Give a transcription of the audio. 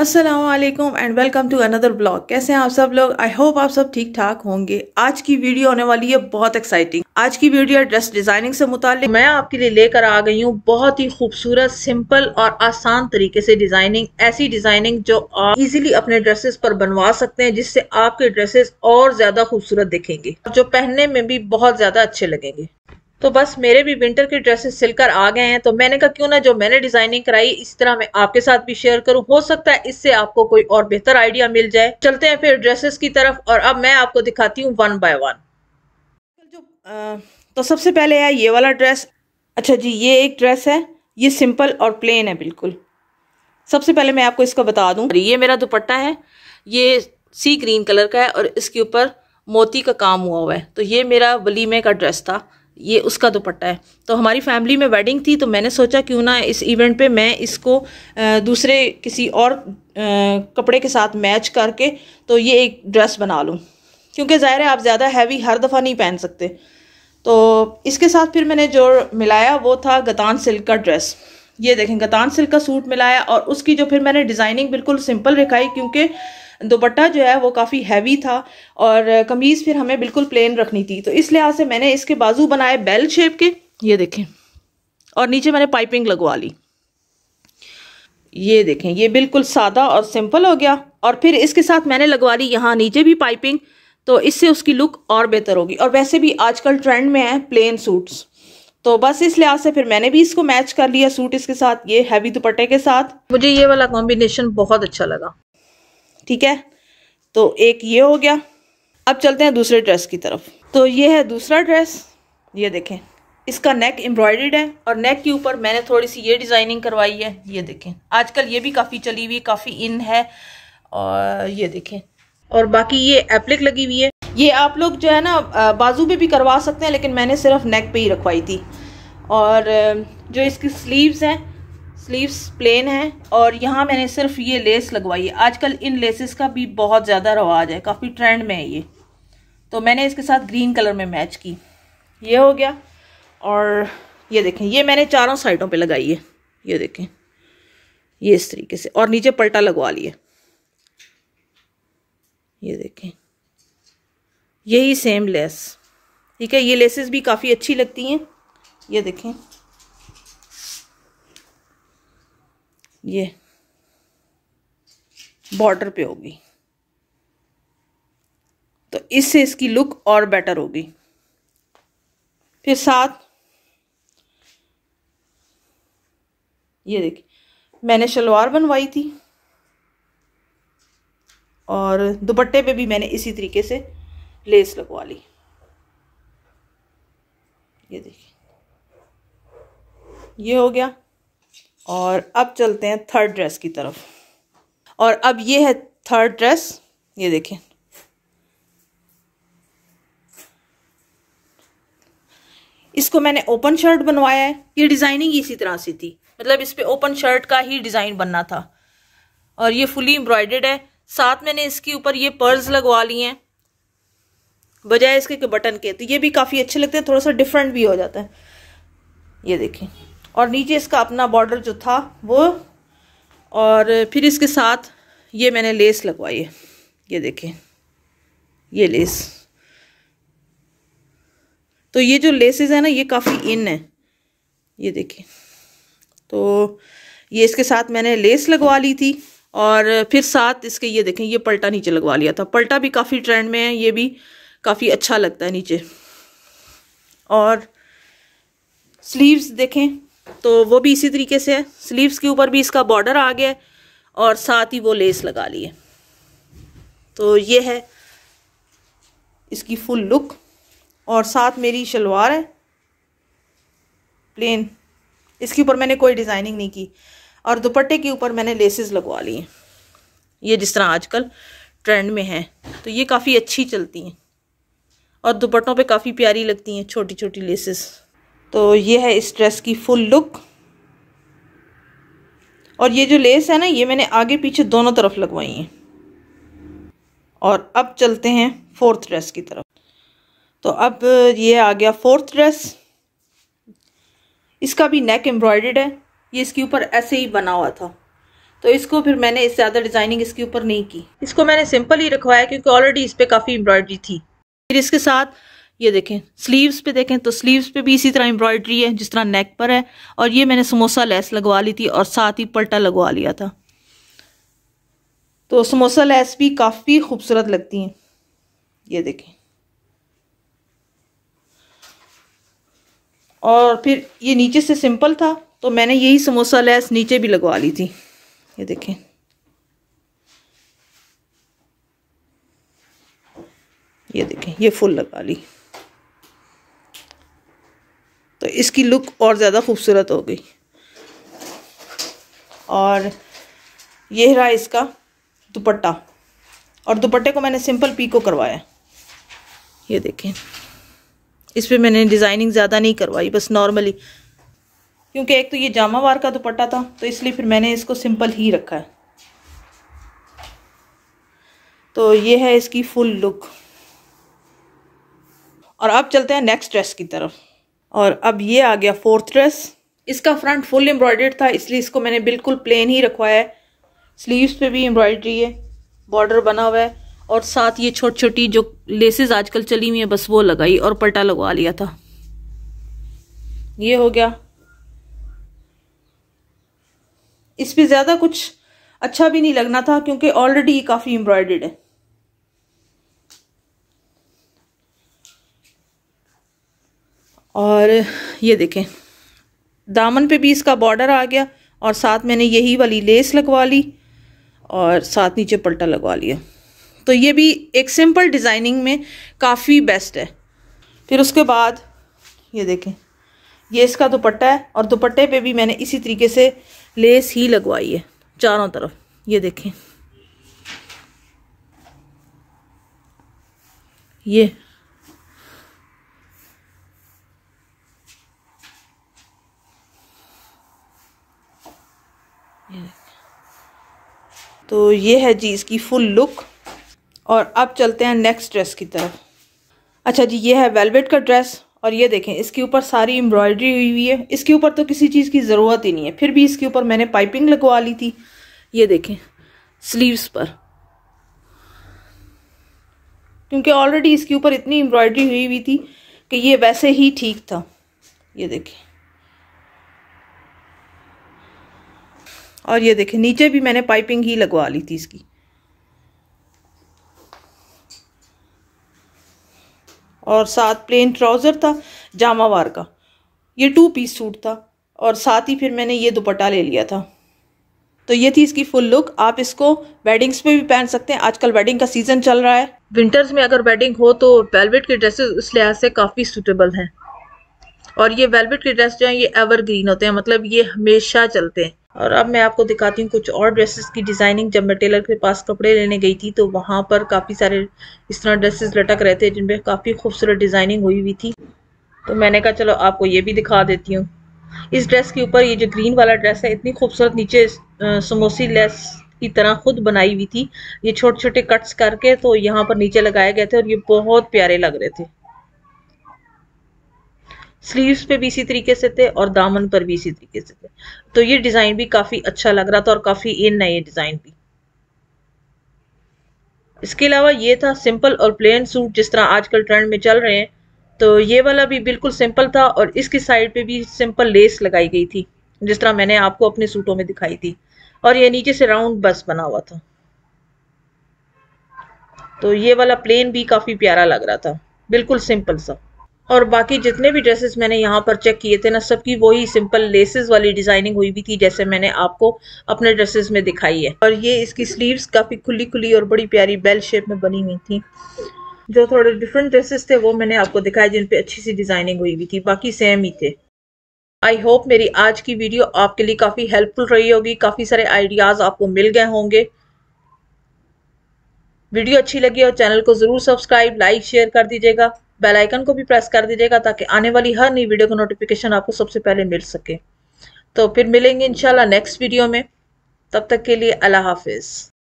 Aslam and welcome to another blog कैसे हैं आप सब लोग आई होप आप सब ठीक ठाक होंगे आज की वीडियो होने वाली है बहुत एक्साइटिंग आज की वीडियो ड्रेस डिजाइनिंग से मुतालिक मैं आपके लिए लेकर आ गई हूँ बहुत ही खूबसूरत सिंपल और आसान तरीके से डिजाइनिंग ऐसी डिजाइनिंग जो आप इजीली अपने ड्रेसेस पर बनवा सकते हैं जिससे आपके ड्रेसेस और ज्यादा खूबसूरत दिखेंगे जो पहनने में भी बहुत ज्यादा अच्छे लगेंगे तो बस मेरे भी विंटर के ड्रेसेस सिलकर आ गए हैं तो मैंने कहा क्यों ना जो मैंने डिजाइनिंग कराई इस तरह मैं आपके साथ भी शेयर करूं हो सकता है इससे आपको कोई और बेहतर आइडिया मिल जाए चलते हैं फिर ड्रेसेस की तरफ और अब मैं आपको दिखाती हूँ वन बाय वन जो तो सबसे पहले है ये वाला ड्रेस अच्छा जी ये एक ड्रेस है ये सिंपल और प्लेन है बिल्कुल सबसे पहले मैं आपको इसका बता दूं ये मेरा दुपट्टा है ये सी ग्रीन कलर का है और इसके ऊपर मोती का काम हुआ हुआ है तो ये मेरा वलीमे का ड्रेस था ये उसका दुपट्टा है तो हमारी फैमिली में वेडिंग थी तो मैंने सोचा क्यों ना इस इवेंट पे मैं इसको दूसरे किसी और कपड़े के साथ मैच करके तो ये एक ड्रेस बना लूँ क्योंकि ज़ाहिर है आप ज़्यादा हैवी हर दफ़ा नहीं पहन सकते तो इसके साथ फिर मैंने जो मिलाया वो था गतान सिल्क का ड्रेस ये देखें गतान सिल्क का सूट मिलाया और उसकी जो फिर मैंने डिज़ाइनिंग बिल्कुल सिंपल रखाई क्योंकि दुपट्टा जो है वो काफ़ी हैवी था और कमीज़ फिर हमें बिल्कुल प्लेन रखनी थी तो इस लिहाज से मैंने इसके बाजू बनाए बेल शेप के ये देखें और नीचे मैंने पाइपिंग लगवा ली ये देखें ये बिल्कुल सादा और सिंपल हो गया और फिर इसके साथ मैंने लगवा ली यहाँ नीचे भी पाइपिंग तो इससे उसकी लुक और बेहतर होगी और वैसे भी आजकल ट्रेंड में है प्लेन सूट्स तो बस इस लिहाज से फिर मैंने भी इसको मैच कर लिया सूट इसके साथ ये हैवी दुपट्टे के साथ मुझे ये वाला कॉम्बिनेशन बहुत अच्छा लगा ठीक है तो एक ये हो गया अब चलते हैं दूसरे ड्रेस की तरफ तो ये है दूसरा ड्रेस ये देखें इसका नेक एम्ब्रॉयड है और नेक के ऊपर मैंने थोड़ी सी ये डिज़ाइनिंग करवाई है ये देखें आजकल ये भी काफ़ी चली हुई काफ़ी इन है और ये देखें और बाकी ये एप्लिक लगी हुई है ये आप लोग जो है ना बाजू पे भी करवा सकते हैं लेकिन मैंने सिर्फ नेक पे ही रखवाई थी और जो इसकी स्लीव्स हैं स्लीव्स प्लेन हैं और यहाँ मैंने सिर्फ ये लेस लगवाई है आजकल इन लेसेस का भी बहुत ज़्यादा रवाज है काफ़ी ट्रेंड में है ये तो मैंने इसके साथ ग्रीन कलर में मैच की ये हो गया और ये देखें ये मैंने चारों साइडों पे लगाई है ये देखें ये इस तरीके से और नीचे पलटा लगवा लिए ये देखें यही सेम लेस ठीक है ये लेसेस भी काफ़ी अच्छी लगती हैं ये देखें ये बॉर्डर पे होगी तो इससे इसकी लुक और बेटर होगी फिर साथ ये देखिए मैंने शलवार बनवाई थी और दुपट्टे पे भी मैंने इसी तरीके से लेस लगवा ली ये देखिए ये हो गया और अब चलते हैं थर्ड ड्रेस की तरफ और अब ये है थर्ड ड्रेस ये देखें इसको मैंने ओपन शर्ट बनवाया है ये डिज़ाइनिंग इसी तरह से थी मतलब इस पर ओपन शर्ट का ही डिज़ाइन बनना था और ये फुली एम्ब्रॉयडेड है साथ मैंने इसके ऊपर ये पर्ल्स लगवा ली हैं बजाय इसके के बटन के तो ये भी काफ़ी अच्छे लगते हैं थोड़ा सा डिफरेंट भी हो जाता है ये देखिए और नीचे इसका अपना बॉर्डर जो था वो और फिर इसके साथ ये मैंने लेस लगवाई है ये देखिए ये लेस तो ये जो लेसेस है ना ये काफ़ी इन है ये देखिए तो ये इसके साथ मैंने लेस लगवा ली थी और फिर साथ इसके ये देखें ये पलटा नीचे लगवा लिया था पलटा भी काफ़ी ट्रेंड में है ये भी काफ़ी अच्छा लगता है नीचे और स्लीव्स देखें तो वो भी इसी तरीके से है स्लीव्स के ऊपर भी इसका बॉर्डर आ गया और साथ ही वो लेस लगा लिए तो ये है इसकी फुल लुक और साथ मेरी शलवार है प्लेन इसके ऊपर मैंने कोई डिज़ाइनिंग नहीं की और दुपट्टे के ऊपर मैंने लेसेस लगवा लिए ये जिस तरह आजकल ट्रेंड में है तो ये काफ़ी अच्छी चलती हैं और दुपट्टों पे काफ़ी प्यारी लगती हैं छोटी छोटी लेसेस तो ये है इस ड्रेस की फुल लुक और ये जो लेस है ना ये मैंने आगे पीछे दोनों तरफ लगवाई हैं और अब चलते हैं फोर्थ ड्रेस की तरफ तो अब ये आ गया फोर्थ ड्रेस इसका भी नेक एम्ब्रॉयडर्ड है ये इसके ऊपर ऐसे ही बना हुआ था तो इसको फिर मैंने इससे ज़्यादा डिज़ाइनिंग इसके ऊपर नहीं की इसको मैंने सिंपल ही रखवाया क्योंकि ऑलरेडी इस पर काफ़ी एम्ब्रॉयडरी थी फिर इसके साथ ये देखें स्लीव्स पे देखें तो स्लीव्स पे भी इसी तरह एम्ब्रॉयडरी है जिस तरह नेक पर है और ये मैंने समोसा लेस लगवा ली थी और साथ ही पलटा लगवा लिया था तो समोसा लेस भी काफ़ी खूबसूरत लगती हैं ये देखें और फिर ये नीचे से सिंपल था तो मैंने यही समोसा लेस नीचे भी लगवा ली थी ये देखें ये देखें ये फुल लगा ली तो इसकी लुक और ज़्यादा खूबसूरत हो गई और ये रहा इसका दुपट्टा और दुपट्टे को मैंने सिंपल पीको करवाया ये देखें इस पर मैंने डिज़ाइनिंग ज़्यादा नहीं करवाई बस नॉर्मली क्योंकि एक तो ये जामा वार का दुपट्टा था तो इसलिए फिर मैंने इसको सिंपल ही रखा है तो ये है इसकी फुल लुक और अब चलते हैं नेक्स्ट ड्रेस की तरफ और अब ये आ गया फोर्थ ड्रेस इसका फ्रंट फुल एम्ब्रॉयडर्ड था इसलिए इसको मैंने बिल्कुल प्लेन ही रखवाया है स्लीव्स पे भी एम्ब्रॉयडरी है बॉर्डर बना हुआ है और साथ ये छोटी छोटी जो लेसेस आजकल चली हुई है बस वो लगाई और पलटा लगवा लिया था ये हो गया इस पर ज़्यादा कुछ अच्छा भी नहीं लगना था क्योंकि ऑलरेडी काफ़ी एम्ब्रॉयडर्ड है और ये देखें दामन पे भी इसका बॉर्डर आ गया और साथ मैंने यही वाली लेस लगवा ली और साथ नीचे पलटा लगवा लिया तो ये भी एक सिंपल डिज़ाइनिंग में काफ़ी बेस्ट है फिर उसके बाद ये देखें ये इसका दुपट्टा है और दुपट्टे पे भी मैंने इसी तरीके से लेस ही लगवाई है चारों तरफ ये देखें ये ये है जी इसकी फुल लुक और अब चलते हैं नेक्स्ट ड्रेस की तरफ अच्छा जी ये है वेलवेट का ड्रेस और ये देखें इसके ऊपर सारी एम्ब्रॉयडरी हुई हुई है इसके ऊपर तो किसी चीज़ की ज़रूरत ही नहीं है फिर भी इसके ऊपर मैंने पाइपिंग लगवा ली थी ये देखें स्लीव्स पर क्योंकि ऑलरेडी इसके ऊपर इतनी एम्ब्रॉयडरी हुई हुई थी कि ये वैसे ही ठीक था ये देखें और ये देखें नीचे भी मैंने पाइपिंग ही लगवा ली थी इसकी और साथ प्लेन ट्राउज़र था जामावार का ये टू पीस सूट था और साथ ही फिर मैंने ये दुपट्टा ले लिया था तो ये थी इसकी फुल लुक आप इसको वेडिंग्स पे भी पहन सकते हैं आजकल वेडिंग का सीज़न चल रहा है विंटर्स में अगर वेडिंग हो तो वेलवेट के ड्रेसेस उस लिहाज से काफ़ी सूटेबल हैं और ये वेलवेट के ड्रेस जो हैं ये एवरग्रीन होते हैं मतलब ये हमेशा चलते हैं और अब मैं आपको दिखाती हूँ कुछ और ड्रेसेस की डिज़ाइनिंग जब मैं टेलर के पास कपड़े लेने गई थी तो वहाँ पर काफ़ी सारे इस तरह ड्रेसेस लटक रहे थे जिनमें काफ़ी खूबसूरत डिज़ाइनिंग हुई हुई थी तो मैंने कहा चलो आपको ये भी दिखा देती हूँ इस ड्रेस के ऊपर ये जो ग्रीन वाला ड्रेस है इतनी खूबसूरत नीचे समोसी लेस की तरह खुद बनाई हुई थी ये छोटे छोटे कट्स करके तो यहाँ पर नीचे लगाए गए थे और ये बहुत प्यारे लग रहे थे स्लीव्स पे भी इसी तरीके से थे और दामन पर भी इसी तरीके से थे तो ये डिज़ाइन भी काफ़ी अच्छा लग रहा था और काफ़ी इन है ये डिज़ाइन भी इसके अलावा ये था सिंपल और प्लेन सूट जिस तरह आजकल ट्रेंड में चल रहे हैं तो ये वाला भी बिल्कुल सिंपल था और इसकी साइड पे भी सिंपल लेस लगाई गई थी जिस तरह मैंने आपको अपने सूटों में दिखाई थी और ये नीचे से राउंड बस बना हुआ था तो ये वाला प्लेन भी काफ़ी प्यारा लग रहा था बिल्कुल सिंपल सा और बाकी जितने भी ड्रेसेस मैंने यहाँ पर चेक किए थे ना सबकी वही सिंपल लेसेस वाली डिज़ाइनिंग हुई भी थी जैसे मैंने आपको अपने ड्रेसेस में दिखाई है और ये इसकी स्लीव्स काफ़ी खुली खुली और बड़ी प्यारी बेल शेप में बनी हुई थी जो थोड़े डिफरेंट ड्रेसेस थे वो मैंने आपको दिखाए जिनपे अच्छी सी डिज़ाइनिंग हुई हुई थी बाकी सेम ही थे आई होप मेरी आज की वीडियो आपके लिए काफ़ी हेल्पफुल रही होगी काफ़ी सारे आइडियाज़ आपको मिल गए होंगे वीडियो अच्छी लगी और चैनल को ज़रूर सब्सक्राइब लाइक शेयर कर दीजिएगा बेल आइकन को भी प्रेस कर दीजिएगा ताकि आने वाली हर नई वीडियो का नोटिफिकेशन आपको सबसे पहले मिल सके तो फिर मिलेंगे इंशाल्लाह नेक्स्ट वीडियो में तब तक के लिए अल्लाह हाफिज़